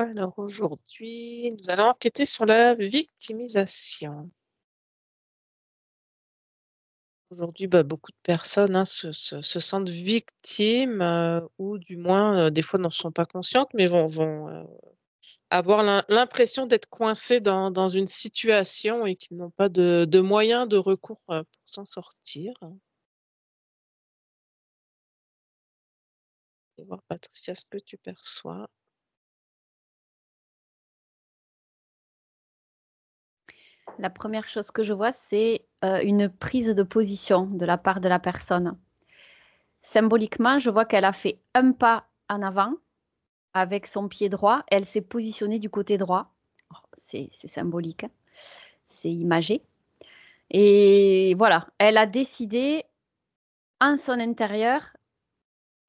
Alors aujourd'hui, nous allons enquêter sur la victimisation. Aujourd'hui, bah, beaucoup de personnes hein, se, sentent victimes euh, ou du moins, euh, des fois, n'en sont pas conscientes, mais vont, euh, avoir l'impression d'être coincées dans, une situation et qu'ils n'ont pas de, de, moyens de recours pour s'en sortir. Je vais voir, Patricia, ce que tu perçois. la première chose que je vois, c'est euh, une prise de position de la part de la personne. Symboliquement, je vois qu'elle a fait un pas en avant avec son pied droit. Elle s'est positionnée du côté droit. Oh, c'est symbolique, hein. c'est imagé. Et voilà, elle a décidé en son intérieur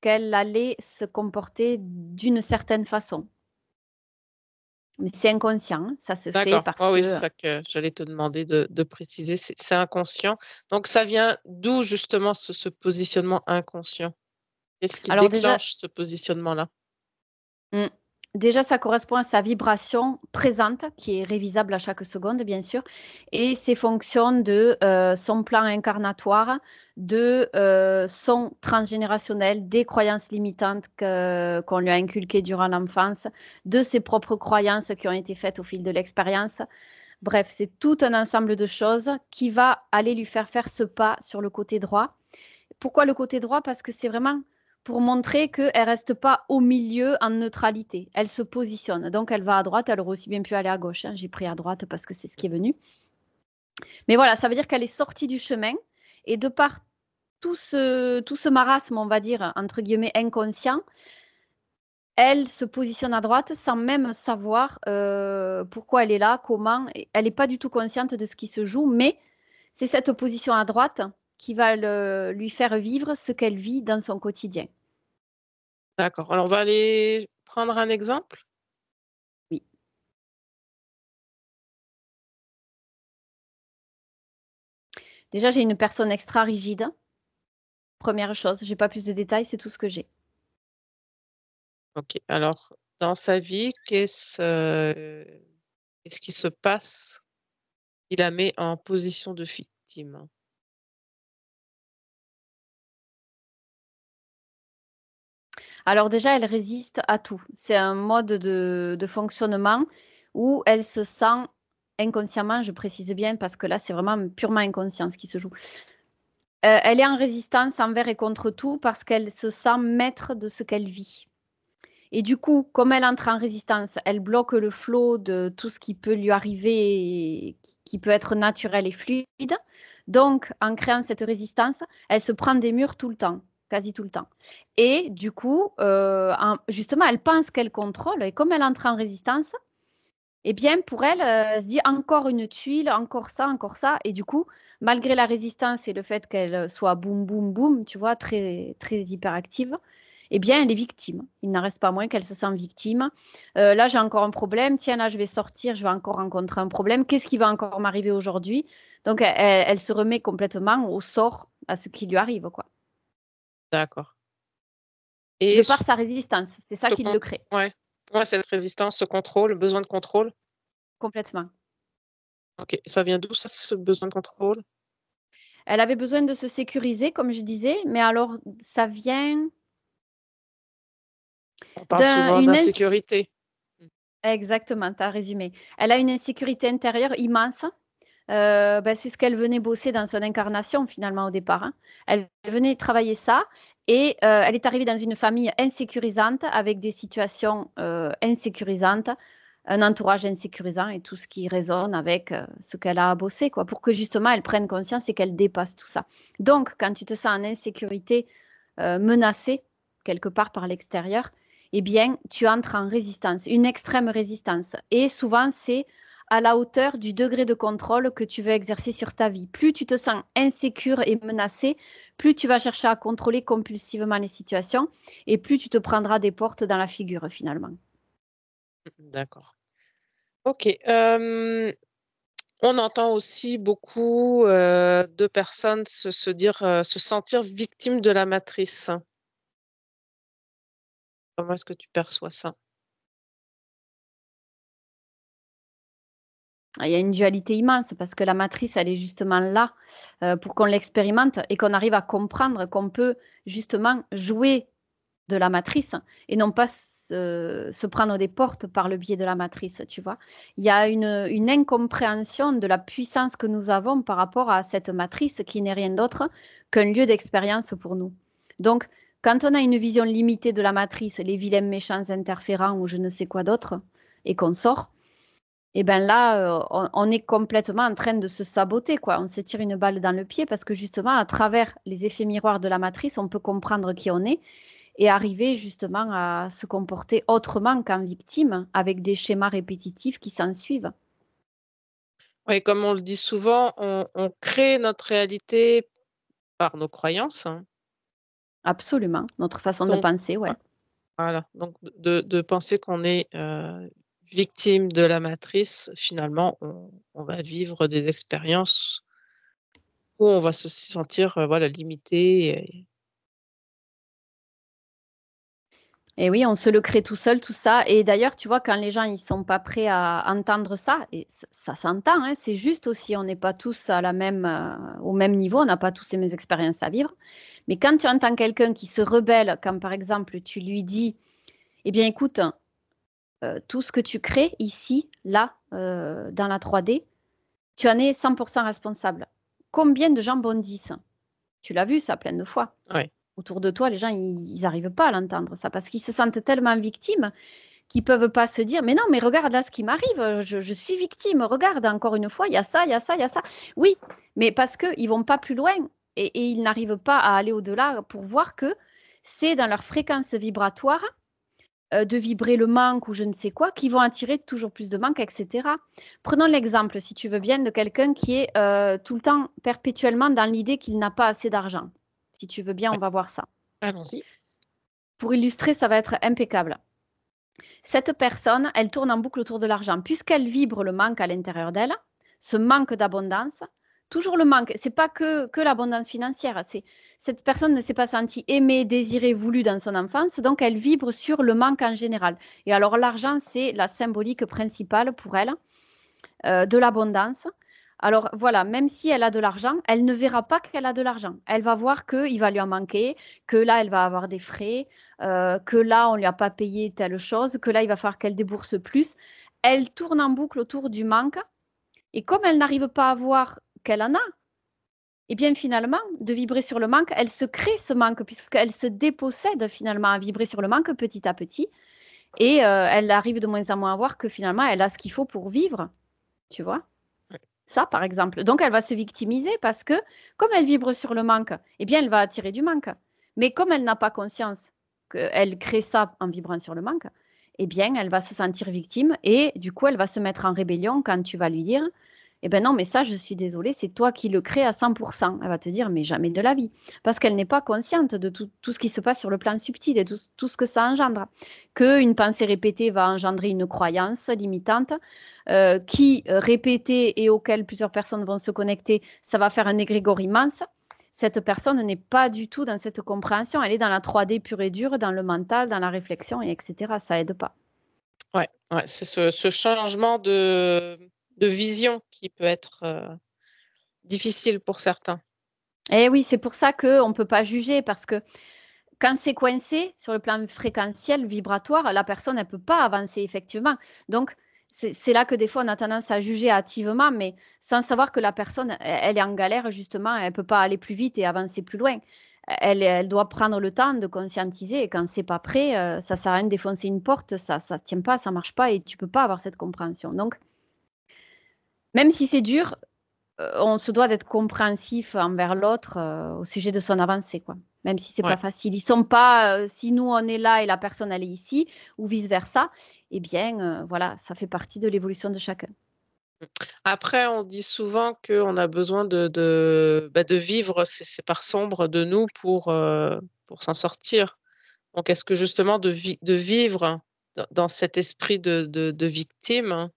qu'elle allait se comporter d'une certaine façon c'est inconscient, ça se fait parce ah oui, c'est euh ça que j'allais te demander de, préciser, c'est inconscient. Donc ça vient d'où justement ce, positionnement inconscient Qu'est-ce qui déclenche ce positionnement-là mmh déjà, ça correspond à sa vibration présente, qui est révisable à chaque seconde, bien sûr, et ses fonctions de euh, son plan incarnatoire, de euh, son transgénérationnel, des croyances limitantes qu'on lui a inculquées durant l'enfance, de ses propres croyances qui ont été faites au fil de l'expérience. Bref, c'est tout un ensemble de choses qui va aller lui faire faire ce pas sur le côté droit. Pourquoi le côté droit Parce que c'est vraiment pour montrer qu'elle ne reste pas au milieu en neutralité. Elle se positionne. Donc, elle va à droite. Elle aurait aussi bien pu aller à gauche. Hein. J'ai pris à droite parce que c'est ce qui est venu. Mais voilà, ça veut dire qu'elle est sortie du chemin. Et de par tout ce, tout ce marasme, on va dire, entre guillemets, inconscient, elle se positionne à droite sans même savoir euh, pourquoi elle est là, comment. Elle n'est pas du tout consciente de ce qui se joue, mais c'est cette position à droite qui va lui faire vivre ce qu'elle vit dans son quotidien. D'accord. Alors, on va aller prendre un exemple. Oui. Déjà, j'ai une personne extra rigide. Première chose, j'ai pas plus de détails, c'est tout ce que j'ai. Ok. Alors, dans sa vie, qu'est-ce euh, ce qui se passe Il la met en position de victime. Alors déjà, elle résiste à tout. C'est un mode de, fonctionnement où elle se sent inconsciemment, je précise bien, parce que là, c'est vraiment purement inconscient qui se joue. Euh, elle est en résistance envers et contre tout parce qu'elle se sent maître de ce qu'elle vit. Et du coup, comme elle entre en résistance, elle bloque le flot de tout ce qui peut lui arriver, qui peut être naturel et fluide. Donc, en créant cette résistance, elle se prend des murs tout le temps quasi tout le temps. Et du coup, euh, justement, elle pense qu'elle contrôle, et comme elle entre en résistance, eh bien, pour elle, euh, elle se dit encore une tuile, encore ça, encore ça. Et du coup, malgré la résistance et le fait qu'elle soit boum, boum, boum, tu vois, très, très hyperactive, eh bien, elle est victime. Il n'en reste pas moins qu'elle se sent victime. Euh, là, j'ai encore un problème. Tiens, là, je vais sortir, je vais encore rencontrer un problème. Qu'est-ce qui va encore m'arriver aujourd'hui Donc, elle, se remet complètement au sort, à ce qui lui arrive, quoi. D'accord. Et de par sa résistance, c'est ça qui le crée. Oui, ouais, cette résistance, ce contrôle, besoin de contrôle. Complètement. Ok, ça vient d'où ça, ce besoin de contrôle Elle avait besoin de se sécuriser, comme je disais, mais alors ça vient. On parle souvent d'insécurité. Exactement, tu as résumé. Elle a une insécurité intérieure immense euh, ben, c'est ce qu'elle venait bosser dans son incarnation finalement au départ. Hein. Elle venait travailler ça et euh, elle est arrivée dans une famille insécurisante avec des situations euh, insécurisantes, un entourage insécurisant et tout ce qui résonne avec ce qu'elle a bossé, quoi, pour que justement elle prenne conscience et qu'elle dépasse tout ça. Donc, quand tu te sens en insécurité, menacée quelque part par l'extérieur, eh bien, tu entres en résistance, une extrême résistance. Et souvent, c'est à la hauteur du degré de contrôle que tu veux exercer sur ta vie. Plus tu te sens insécure et menacée, plus tu vas chercher à contrôler compulsivement les situations et plus tu te prendras des portes dans la figure finalement. D'accord. Ok. Euh, on entend aussi beaucoup euh, de personnes se, dire, euh, se sentir victimes de la matrice. Comment est-ce que tu perçois ça Ah, il y a une dualité immense parce que la matrice, elle est justement là euh, pour qu'on l'expérimente et qu'on arrive à comprendre qu'on peut justement jouer de la matrice et non pas se, prendre des portes par le biais de la matrice, tu vois. Il y a une, une, incompréhension de la puissance que nous avons par rapport à cette matrice qui n'est rien d'autre qu'un lieu d'expérience pour nous. Donc, quand on a une vision limitée de la matrice, les vilains méchants interférents ou je ne sais quoi d'autre, et qu'on sort, et ben là, euh, on, est complètement en train de se saboter, quoi. On se tire une balle dans le pied parce que justement, à travers les effets miroirs de la matrice, on peut comprendre qui on est et arriver justement à se comporter autrement qu'en victime, avec des schémas répétitifs qui s'en suivent. Oui, comme on le dit souvent, on, crée notre réalité par nos croyances. Hein. Absolument, notre façon de penser, ouais. Voilà, donc de, penser qu'on est euh, victime de la matrice, finalement, on, va vivre des expériences où on va se sentir euh, voilà, limité. Et oui, on se le crée tout seul, tout ça. Et d'ailleurs, tu vois, quand les gens ils sont pas prêts à entendre ça, et ça, s'entend, hein, c'est juste aussi, on n'est pas tous à la même, euh, au même niveau, on n'a pas tous les mêmes expériences à vivre. Mais quand tu entends quelqu'un qui se rebelle, comme par exemple tu lui dis, eh bien écoute, euh, tout ce que tu crées ici, là, euh, dans la 3D, tu en es 100% responsable. Combien de gens bondissent Tu l'as vu ça plein de fois. Autour de toi, les gens, ils n'arrivent pas à l'entendre ça parce qu'ils se sentent tellement victimes qu'ils peuvent pas se dire, mais non, mais regarde là ce qui m'arrive, je, suis victime, regarde encore une fois, il y a ça, il y a ça, il y a ça. Oui, mais parce qu'ils vont pas plus loin et ils n'arrivent pas à aller au-delà pour voir que c'est dans leur fréquence vibratoire euh, de vibrer le manque ou je ne sais quoi, qui vont attirer toujours plus de manque, etc. Prenons l'exemple, si tu veux bien, de quelqu'un qui est euh, tout le temps, perpétuellement dans l'idée qu'il n'a pas assez d'argent. Si tu veux bien, on va voir ça. Allons-y. Pour illustrer, ça va être impeccable. Cette personne, elle tourne en boucle autour de l'argent. Puisqu'elle vibre le manque à l'intérieur d'elle, ce manque d'abondance, toujours le manque. C'est pas que, que l'abondance financière. C'est cette personne ne s'est pas sentie aimée, désirée, voulue dans son enfance, donc elle vibre sur le manque en général. Et alors l'argent, c'est la symbolique principale pour elle euh, de l'abondance. Alors voilà, même si elle a de l'argent, elle ne verra pas qu'elle a de l'argent. Elle va voir qu'il va lui en manquer, que là, elle va avoir des frais, euh, que là, on ne lui a pas payé telle chose, que là, il va falloir qu'elle débourse plus. Elle tourne en boucle autour du manque. Et comme elle n'arrive pas à voir elle en a, et bien finalement, de vibrer sur le manque, elle se crée ce manque, puisqu'elle se dépossède finalement à vibrer sur le manque petit à petit. Et euh, elle arrive de moins en moins à voir que finalement, elle a ce qu'il faut pour vivre. Tu vois Ça, par exemple. Donc, elle va se victimiser parce que, comme elle vibre sur le manque, eh bien, elle va attirer du manque. Mais comme elle n'a pas conscience qu'elle crée ça en vibrant sur le manque, eh bien, elle va se sentir victime et du coup, elle va se mettre en rébellion quand tu vas lui dire eh bien non, mais ça, je suis désolée, c'est toi qui le crée à 100%. Elle va te dire, mais jamais de la vie. Parce qu'elle n'est pas consciente de tout, ce qui se passe sur le plan subtil et tout, tout ce que ça engendre. Qu'une pensée répétée va engendrer une croyance limitante, euh, qui, euh, répétée et auquel plusieurs personnes vont se connecter, ça va faire un égrégore immense. Cette personne n'est pas du tout dans cette compréhension. Elle est dans la 3D pure et dure, dans le mental, dans la réflexion, etc. Ça aide pas. Ouais, c'est ce changement de de vision qui peut être euh, difficile pour certains. Eh oui, c'est pour ça qu'on ne peut pas juger, parce que quand c'est coincé sur le plan fréquentiel, vibratoire, la personne ne peut pas avancer effectivement. Donc, c'est là que des fois on a tendance à juger hâtivement, mais sans savoir que la personne, e, elle, est en galère justement, elle ne peut pas aller plus vite et avancer plus loin. Elle, elle doit prendre le temps de conscientiser et quand c'est pas prêt, ça euh, ça sert à rien de défoncer une porte, ça ne tient pas, ça marche pas et tu peux pas avoir cette compréhension. Donc, même si c'est dur, euh, on se doit d'être compréhensif envers l'autre euh, au sujet de son avancée, quoi. Même si c'est pas facile, ils sont pas. Euh, si nous on est là et la personne elle est ici ou vice versa, eh bien voilà, ça fait partie de l'évolution de chacun. Après, on dit souvent qu'on a besoin de, de, bah, vivre ces, parts sombres de nous pour, pour s'en sortir. Donc, est-ce que justement de, vivre dans cet esprit de, de victime, hein,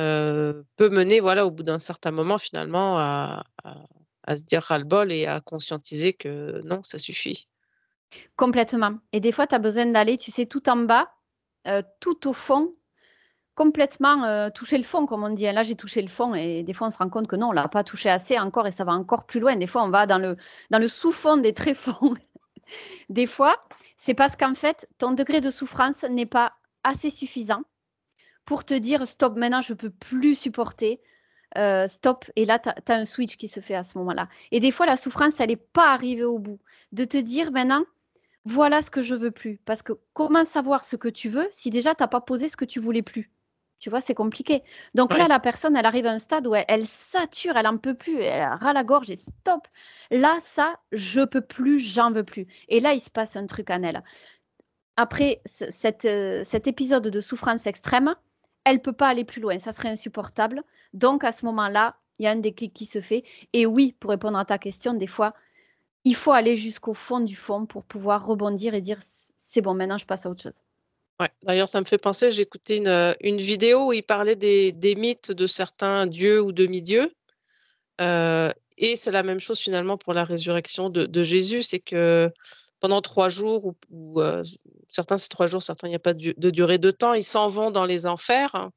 euh, peut mener, voilà, au bout d'un certain moment, finalement, à, se dire ras-le-bol et à conscientiser que non, ça suffit. Complètement. Et des fois, tu as besoin d'aller, tu sais, tout en bas, euh, tout au fond, complètement euh, toucher le fond, comme on dit. Hein. Là, j'ai touché le fond et des fois, on se rend compte que non, on ne l'a pas touché assez encore et ça va encore plus loin. Des fois, on va dans le, dans le sous-fond des tréfonds. des fois, c'est parce qu'en fait, ton degré de souffrance n'est pas assez suffisant pour te dire stop, maintenant je peux plus supporter. Euh, stop, et là, tu as, un switch qui se fait à ce moment-là. Et des fois, la souffrance, elle n'est pas arrivée au bout. De te dire maintenant, voilà ce que je veux plus. Parce que comment savoir ce que tu veux si déjà, tu n'as pas posé ce que tu voulais plus Tu vois, c'est compliqué. Donc là, la personne, elle arrive à un stade où elle, sature, elle n'en peut plus, elle ras la gorge et stop. Là, ça, je peux plus, j'en veux plus. Et là, il se passe un truc en elle. Après euh, cet épisode de souffrance extrême, elle peut pas aller plus loin, ça serait insupportable. Donc à ce moment-là, il y a un déclic qui se fait. Et oui, pour répondre à ta question, des fois, il faut aller jusqu'au fond du fond pour pouvoir rebondir et dire c'est bon, maintenant je passe à autre chose. D'ailleurs, ça me fait penser, j'ai écouté une, euh, vidéo où il parlait des, mythes de certains dieux ou demi-dieux. Euh, et c'est la même chose finalement pour la résurrection de, Jésus, c'est que pendant trois jours ou, euh, certains c'est trois jours, certains il n'y a pas de, durée de temps, ils s'en vont dans les enfers hein,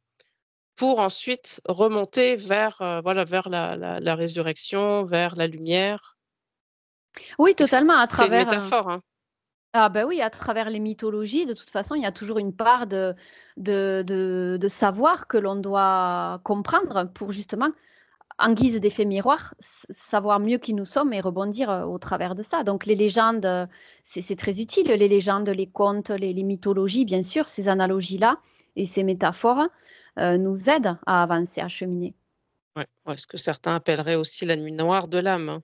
pour ensuite remonter vers, euh, voilà, vers la, résurrection, vers la lumière. Oui, totalement, à travers... C'est une euh, métaphore. Hein. Ah ben oui, à travers les mythologies, de toute façon, il y a toujours une part de, de savoir que l'on doit comprendre pour justement en guise d'effet miroir, savoir mieux qui nous sommes et rebondir euh, au travers de ça. Donc les légendes, euh, c'est très utile, les légendes, les contes, les, mythologies, bien sûr, ces analogies-là et ces métaphores euh, nous aident à avancer, à cheminer. Ouais, ce que certains appelleraient aussi la nuit noire de l'âme. Hein.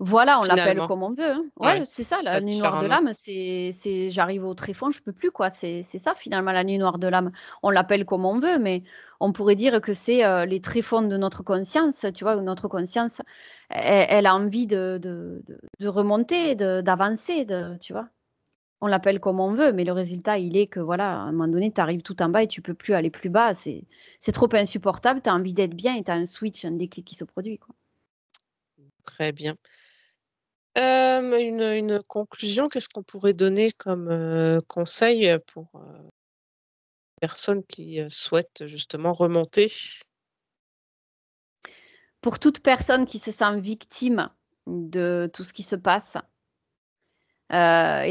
Voilà, on l'appelle comme on veut. Hein. c'est ça, la nuit noire de l'âme, c'est, j'arrive au tréfonds, je peux plus, quoi. C'est, ça, finalement, la nuit noire de l'âme. On l'appelle comme on veut, mais on pourrait dire que c'est euh, les tréfonds de notre conscience, tu vois, notre conscience, elle, a envie de, remonter, d'avancer, de, tu vois. On l'appelle comme on veut, mais le résultat, il est que, voilà, à un moment donné, tu arrives tout en bas et tu peux plus aller plus bas. C'est, trop insupportable, tu as envie d'être bien et tu as un switch, un déclic qui se produit, quoi. Très bien. une, conclusion, qu'est-ce qu'on pourrait donner comme conseil pour les personnes qui souhaitent justement remonter Pour toute personne qui se sent victime de tout ce qui se passe, et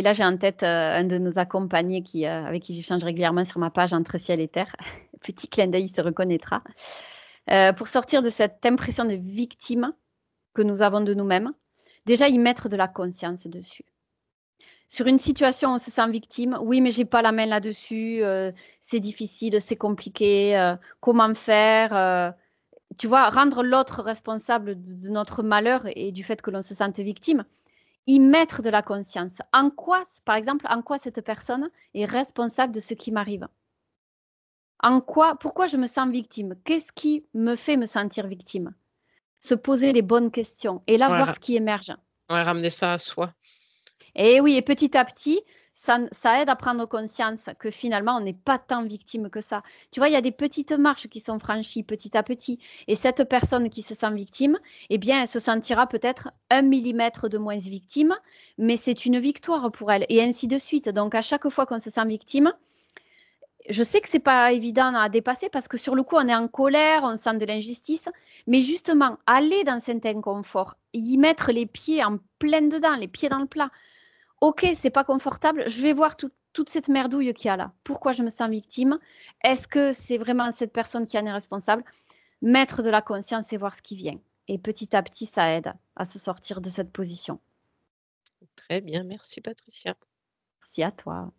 là j'ai en tête un de nos accompagnés qui, avec qui j'échange régulièrement sur ma page Entre ciel et terre, petit clin d'œil, il se reconnaîtra. pour sortir de cette impression de victime, que nous avons de nous-mêmes, déjà y mettre de la conscience dessus. Sur une situation où on se sent victime, oui, mais j'ai pas la main là-dessus, euh, c'est difficile, c'est compliqué, euh, comment faire euh, Tu vois, rendre l'autre responsable de notre malheur et du fait que l'on se sente victime, y mettre de la conscience. En quoi, par exemple, en quoi cette personne est responsable de ce qui m'arrive En quoi, pourquoi je me sens victime Qu'est-ce qui me fait me sentir victime se poser les bonnes questions et là voir ce qui émerge. Ouais, ramener ça à soi. Et oui, et petit à petit, ça, ça, aide à prendre conscience que finalement, on n'est pas tant victime que ça. Tu vois, il y a des petites marches qui sont franchies petit à petit. Et cette personne qui se sent victime, eh bien, elle se sentira peut-être un millimètre de moins victime, mais c'est une victoire pour elle. Et ainsi de suite. Donc, à chaque fois qu'on se sent victime, je sais que ce n'est pas évident à dépasser parce que sur le coup, on est en colère, on sent de l'injustice, mais justement, aller dans cet inconfort, y mettre les pieds en plein dedans, les pieds dans le plat. Ok, c'est pas confortable, je vais voir toute cette merdouille qu'il y a là. Pourquoi je me sens victime Est-ce que c'est vraiment cette personne qui en est responsable Mettre de la conscience et voir ce qui vient. Et petit à petit, ça aide à se sortir de cette position. Très bien, merci Patricia. Merci à toi.